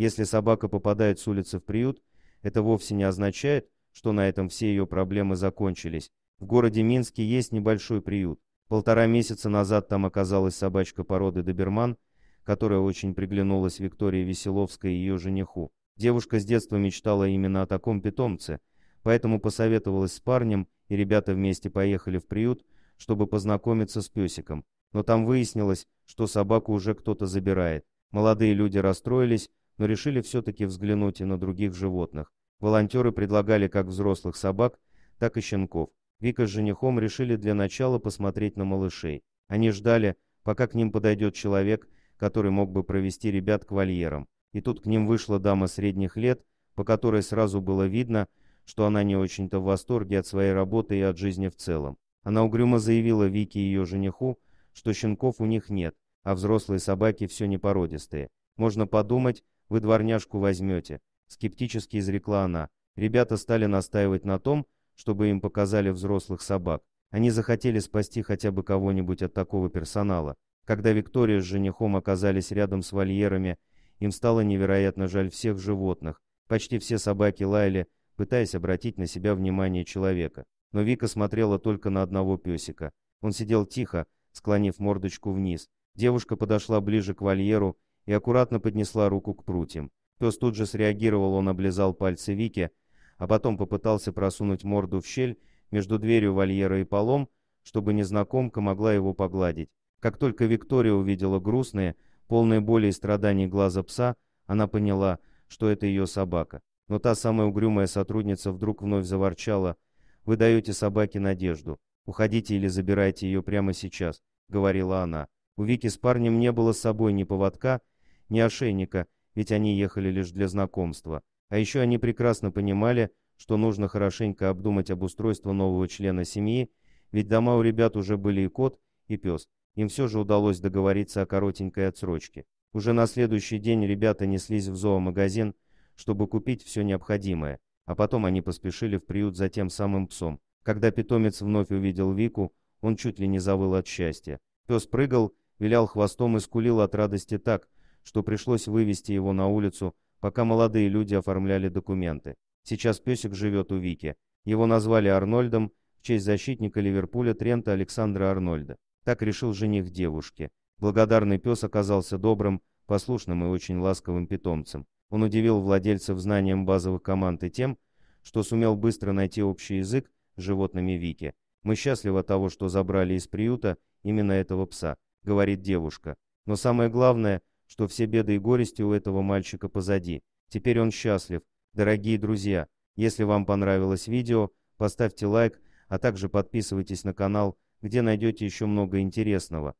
Если собака попадает с улицы в приют, это вовсе не означает, что на этом все ее проблемы закончились. В городе Минске есть небольшой приют. Полтора месяца назад там оказалась собачка породы доберман, которая очень приглянулась Виктории Веселовской и ее жениху. Девушка с детства мечтала именно о таком питомце, поэтому посоветовалась с парнем, и ребята вместе поехали в приют, чтобы познакомиться с песиком. Но там выяснилось, что собаку уже кто-то забирает. Молодые люди расстроились, но решили все-таки взглянуть и на других животных. Волонтеры предлагали как взрослых собак, так и щенков. Вика с женихом решили для начала посмотреть на малышей. Они ждали, пока к ним подойдет человек, который мог бы провести ребят к вольерам. И тут к ним вышла дама средних лет, по которой сразу было видно, что она не очень-то в восторге от своей работы и от жизни в целом. Она угрюмо заявила Вике и ее жениху, что щенков у них нет, а взрослые собаки все непородистые. Можно подумать, вы дворняжку возьмете», — скептически изрекла она. Ребята стали настаивать на том, чтобы им показали взрослых собак. Они захотели спасти хотя бы кого-нибудь от такого персонала. Когда Виктория с женихом оказались рядом с вольерами, им стало невероятно жаль всех животных. Почти все собаки лаяли, пытаясь обратить на себя внимание человека. Но Вика смотрела только на одного песика. Он сидел тихо, склонив мордочку вниз. Девушка подошла ближе к вольеру и аккуратно поднесла руку к прутьям. Пес тут же среагировал, он облизал пальцы Вики, а потом попытался просунуть морду в щель между дверью вольера и полом, чтобы незнакомка могла его погладить. Как только Виктория увидела грустные, полные боли и страданий глаза пса, она поняла, что это ее собака. Но та самая угрюмая сотрудница вдруг вновь заворчала. «Вы даете собаке надежду. Уходите или забирайте ее прямо сейчас», — говорила она. У Вики с парнем не было с собой ни поводка, не ошейника, ведь они ехали лишь для знакомства. А еще они прекрасно понимали, что нужно хорошенько обдумать обустройство нового члена семьи, ведь дома у ребят уже были и кот, и пес. Им все же удалось договориться о коротенькой отсрочке. Уже на следующий день ребята неслись в зоомагазин, чтобы купить все необходимое, а потом они поспешили в приют за тем самым псом. Когда питомец вновь увидел Вику, он чуть ли не завыл от счастья. Пес прыгал, вилял хвостом и скулил от радости так, что пришлось вывести его на улицу, пока молодые люди оформляли документы. Сейчас песик живет у Вики. Его назвали Арнольдом в честь защитника Ливерпуля Трента Александра Арнольда. Так решил жених девушки. Благодарный пес оказался добрым, послушным и очень ласковым питомцем. Он удивил владельцев знанием базовых команд и тем, что сумел быстро найти общий язык с животными Вики. «Мы счастливы того, что забрали из приюта именно этого пса», — говорит девушка. «Но самое главное, что все беды и горести у этого мальчика позади. Теперь он счастлив. Дорогие друзья, если вам понравилось видео, поставьте лайк, а также подписывайтесь на канал, где найдете еще много интересного.